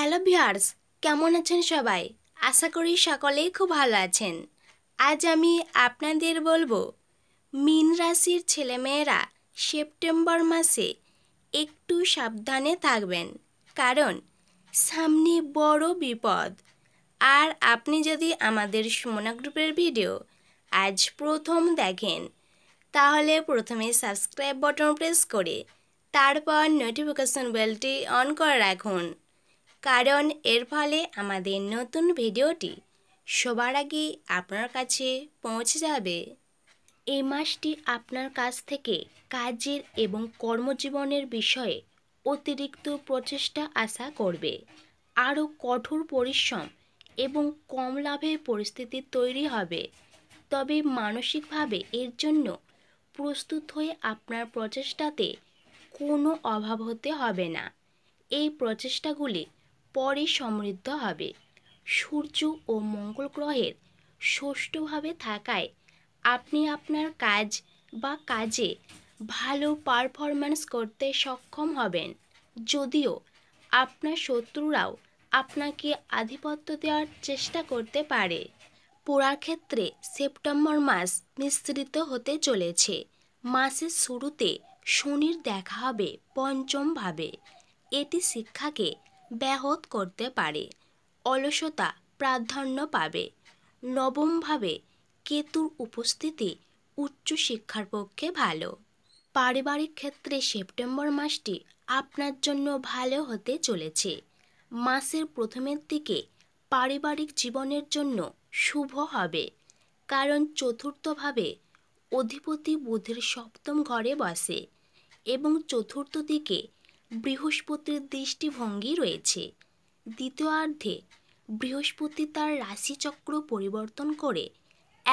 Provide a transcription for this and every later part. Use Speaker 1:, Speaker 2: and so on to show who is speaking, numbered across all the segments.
Speaker 1: hello viewers কেমন আছেন সবাই আশা করি সকলেই খুব ভালো আছেন আজ আমি আপনাদের বলবো মিন রাশির ছেলেমেয়েরা সেপ্টেম্বর মাসে একটু সাবধানে থাকবেন কারণ সামনে বড় বিপদ আর আপনি যদি আমাদের সুমনা গ্রুপের ভিডিও আজ প্রথম দেখেন তাহলে প্রথমে সাবস্ক্রাইব বটন প্রেস করে তারপর নোটিফিকেশন বেলটি অন করে রাখুন কারণ এর ফলে আমাদের নতুন ভিডিওটি সবার আগে আপনার কাছে পৌঁছে যাবে এই মাসটি আপনার কাছ থেকে কাজের এবং কর্মজীবনের বিষয়ে অতিরিক্ত প্রচেষ্টা আশা করবে আরও কঠোর পরিশ্রম এবং কম লাভের পরিস্থিতি তৈরি হবে তবে মানসিকভাবে এর জন্য প্রস্তুত হয়ে আপনার প্রচেষ্টাতে কোনো অভাব হতে হবে না এই প্রচেষ্টাগুলি পরে সমৃদ্ধ হবে সূর্য ও মঙ্গল গ্রহের ষষ্ঠভাবে থাকায় আপনি আপনার কাজ বা কাজে ভালো পারফরম্যান্স করতে সক্ষম হবেন যদিও আপনার শত্রুরাও আপনাকে আধিপত্য দেওয়ার চেষ্টা করতে পারে পড়ার ক্ষেত্রে সেপ্টেম্বর মাস মিশ্রিত হতে চলেছে মাসের শুরুতে শনির দেখা হবে পঞ্চমভাবে এটি শিক্ষাকে ব্যাহত করতে পারে অলসতা প্রাধান্য পাবে নবমভাবে কেতুর উপস্থিতি উচ্চশিক্ষার পক্ষে ভালো পারিবারিক ক্ষেত্রে সেপ্টেম্বর মাসটি আপনার জন্য ভালো হতে চলেছে মাসের প্রথমের দিকে পারিবারিক জীবনের জন্য শুভ হবে কারণ চতুর্থভাবে অধিপতি বুধের সপ্তম ঘরে বসে এবং চতুর্থ দিকে বৃহস্পতির দৃষ্টিভঙ্গি রয়েছে দ্বিতীয়ার্ধে বৃহস্পতি তার রাশিচক্র পরিবর্তন করে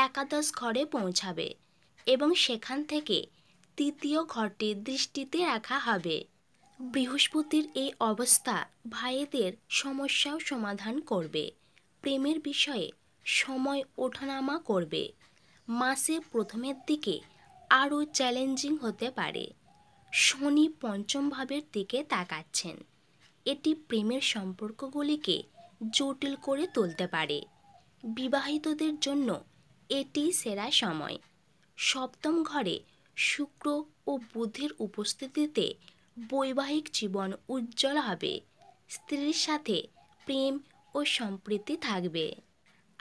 Speaker 1: একাদশ ঘরে পৌঁছাবে এবং সেখান থেকে তৃতীয় ঘরটি দৃষ্টিতে রাখা হবে বৃহস্পতির এই অবস্থা ভাইদের সমস্যাও সমাধান করবে প্রেমের বিষয়ে সময় ওঠানামা করবে মাসের প্রথমের দিকে আরও চ্যালেঞ্জিং হতে পারে শনি পঞ্চম ভাবের দিকে তাকাচ্ছেন এটি প্রেমের সম্পর্কগুলিকে জটিল করে তুলতে পারে বিবাহিতদের জন্য এটি সেরা সময় সপ্তম ঘরে শুক্র ও বুধের উপস্থিতিতে বৈবাহিক জীবন উজ্জ্বল হবে স্ত্রীর সাথে প্রেম ও সম্প্রীতি থাকবে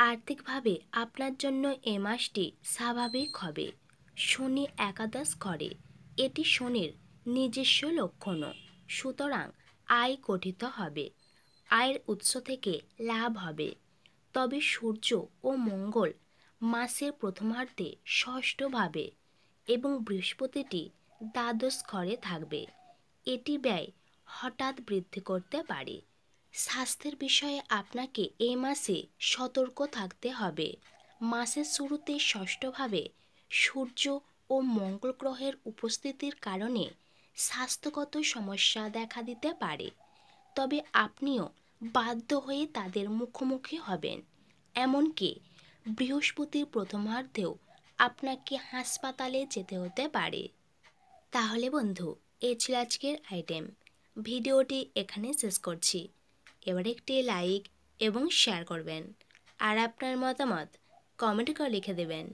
Speaker 1: আর্থিকভাবে আপনার জন্য এ মাসটি স্বাভাবিক হবে শনি একাদশ ঘরে এটি শনির নিজস্ব লক্ষণও সুতরাং আয় গঠিত হবে আয়ের উৎস থেকে লাভ হবে তবে সূর্য ও মঙ্গল মাসের প্রথমার্ধে ষষ্ঠভাবে এবং বৃহস্পতিটি দ্বাদশ ঘরে থাকবে এটি ব্যয় হঠাৎ বৃদ্ধি করতে পারে স্বাস্থ্যের বিষয়ে আপনাকে এ মাসে সতর্ক থাকতে হবে মাসের শুরুতে ষষ্ঠভাবে সূর্য ও মঙ্গল গ্রহের উপস্থিতির কারণে স্বাস্থ্যগত সমস্যা দেখা দিতে পারে তবে আপনিও বাধ্য হয়ে তাদের মুখোমুখি হবেন এমনকি বৃহস্পতির প্রথমার্ধেও আপনাকে হাসপাতালে যেতে হতে পারে তাহলে বন্ধু এ ছিল আজকের আইটেম ভিডিওটি এখানে শেষ করছি এবার একটি লাইক এবং শেয়ার করবেন আর আপনার মতামত কমেন্ট করে লিখে দেবেন